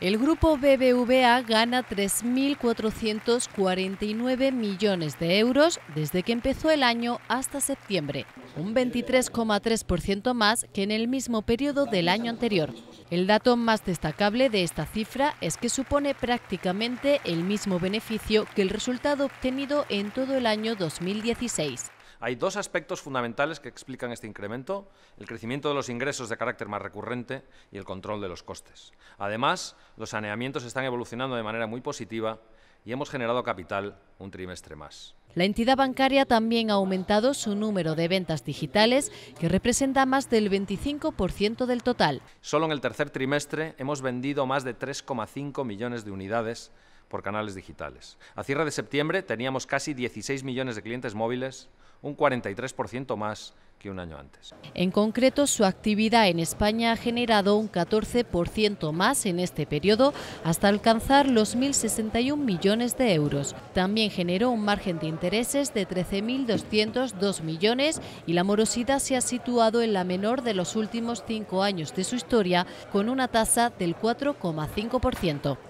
El grupo BBVA gana 3.449 millones de euros desde que empezó el año hasta septiembre, un 23,3% más que en el mismo periodo del año anterior. El dato más destacable de esta cifra es que supone prácticamente el mismo beneficio que el resultado obtenido en todo el año 2016. Hay dos aspectos fundamentales que explican este incremento, el crecimiento de los ingresos de carácter más recurrente y el control de los costes. Además, los saneamientos están evolucionando de manera muy positiva y hemos generado capital un trimestre más. La entidad bancaria también ha aumentado su número de ventas digitales, que representa más del 25% del total. Solo en el tercer trimestre hemos vendido más de 3,5 millones de unidades por canales digitales. A cierre de septiembre teníamos casi 16 millones de clientes móviles, un 43% más que un año antes. En concreto, su actividad en España ha generado un 14% más en este periodo, hasta alcanzar los 1.061 millones de euros. También generó un margen de intereses de 13.202 millones y la morosidad se ha situado en la menor de los últimos cinco años de su historia, con una tasa del 4,5%.